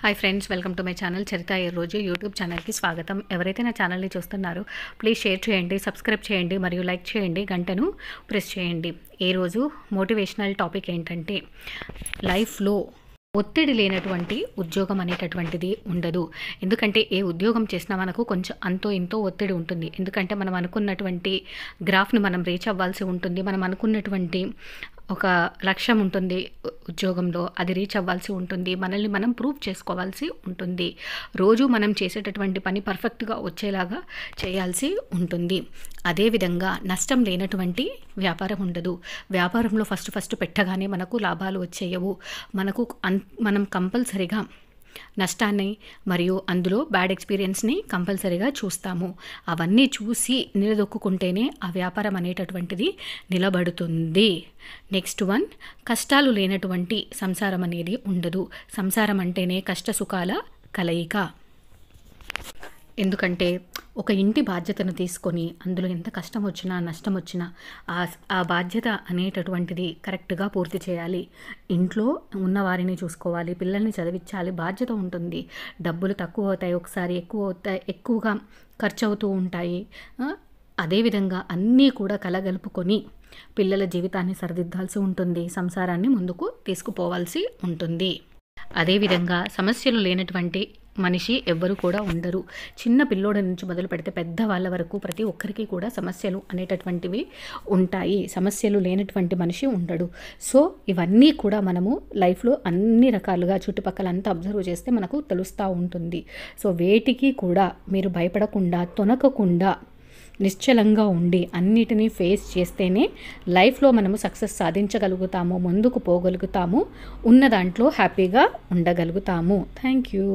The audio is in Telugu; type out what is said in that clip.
hi friends welcome to my channel Charitha రోజు యూట్యూబ్ ఛానల్కి స్వాగతం ఎవరైతే నా ఛానల్ని చూస్తున్నారో ప్లీజ్ షేర్ చేయండి సబ్స్క్రైబ్ చేయండి మరియు లైక్ చేయండి గంటను ప్రెస్ చేయండి ఏ రోజు మోటివేషనల్ టాపిక్ ఏంటంటే లైఫ్లో ఒత్తిడి లేనటువంటి ఉద్యోగం అనేటటువంటిది ఉండదు ఎందుకంటే ఏ ఉద్యోగం చేసినా మనకు కొంచెం అంతో ఇంతో ఒత్తిడి ఉంటుంది ఎందుకంటే మనం అనుకున్నటువంటి గ్రాఫ్ను మనం రీచ్ అవ్వాల్సి ఉంటుంది మనం అనుకున్నటువంటి ఒక లక్ష్యం ఉంటుంది ఉద్యోగంలో అది రీచ్ అవ్వాల్సి ఉంటుంది మనల్ని మనం ప్రూవ్ చేసుకోవాల్సి ఉంటుంది రోజు మనం చేసేటటువంటి పని పర్ఫెక్ట్గా వచ్చేలాగా చేయాల్సి ఉంటుంది అదేవిధంగా నష్టం లేనటువంటి వ్యాపారం ఉండదు వ్యాపారంలో ఫస్ట్ ఫస్ట్ పెట్టగానే మనకు లాభాలు వచ్చేయవు మనకు అన్ మనం కంపల్సరిగా నష్టాన్ని మరియు అందులో బ్యాడ్ ఎక్స్పీరియన్స్ని కంపల్సరీగా చూస్తాము అవన్నీ చూసి నిలదొక్కుంటేనే ఆ వ్యాపారం అనేటటువంటిది నిలబడుతుంది నెక్స్ట్ వన్ కష్టాలు లేనటువంటి సంసారం అనేది ఉండదు సంసారం అంటేనే కష్ట సుఖాల కలయిక ఎందుకంటే ఒక ఇంటి బాధ్యతను తీసుకొని అందులో ఎంత కష్టం వచ్చినా నష్టం వచ్చినా ఆ ఆ బాధ్యత అనేటటువంటిది కరెక్ట్గా పూర్తి చేయాలి ఇంట్లో ఉన్నవారిని చూసుకోవాలి పిల్లల్ని చదివించాలి బాధ్యత ఉంటుంది డబ్బులు తక్కువ అవుతాయి ఒకసారి ఎక్కువ అవుతాయి ఎక్కువగా ఖర్చు అవుతూ ఉంటాయి అదేవిధంగా అన్నీ కూడా కలగలుపుకొని పిల్లల జీవితాన్ని సరిదిద్దాల్సి ఉంటుంది సంసారాన్ని ముందుకు తీసుకుపోవాల్సి ఉంటుంది అదేవిధంగా సమస్యలు లేనటువంటి మనిషి ఎవ్వరు కూడా ఉండరు చిన్న పిల్లోడి నుంచి మొదలు పెడితే పెద్ద వాళ్ళ వరకు ప్రతి ఒక్కరికి కూడా సమస్యలు అనేటటువంటివి ఉంటాయి సమస్యలు లేనటువంటి మనిషి ఉండడు సో ఇవన్నీ కూడా మనము లైఫ్లో అన్ని రకాలుగా చుట్టుపక్కల అంతా అబ్జర్వ్ చేస్తే మనకు తెలుస్తూ ఉంటుంది సో వేటికి కూడా మీరు భయపడకుండా తొనకకుండా నిశ్చలంగా ఉండి అన్నిటినీ ఫేస్ చేస్తేనే లైఫ్లో మనము సక్సెస్ సాధించగలుగుతాము ముందుకు పోగలుగుతాము ఉన్న దాంట్లో హ్యాపీగా ఉండగలుగుతాము థ్యాంక్ యూ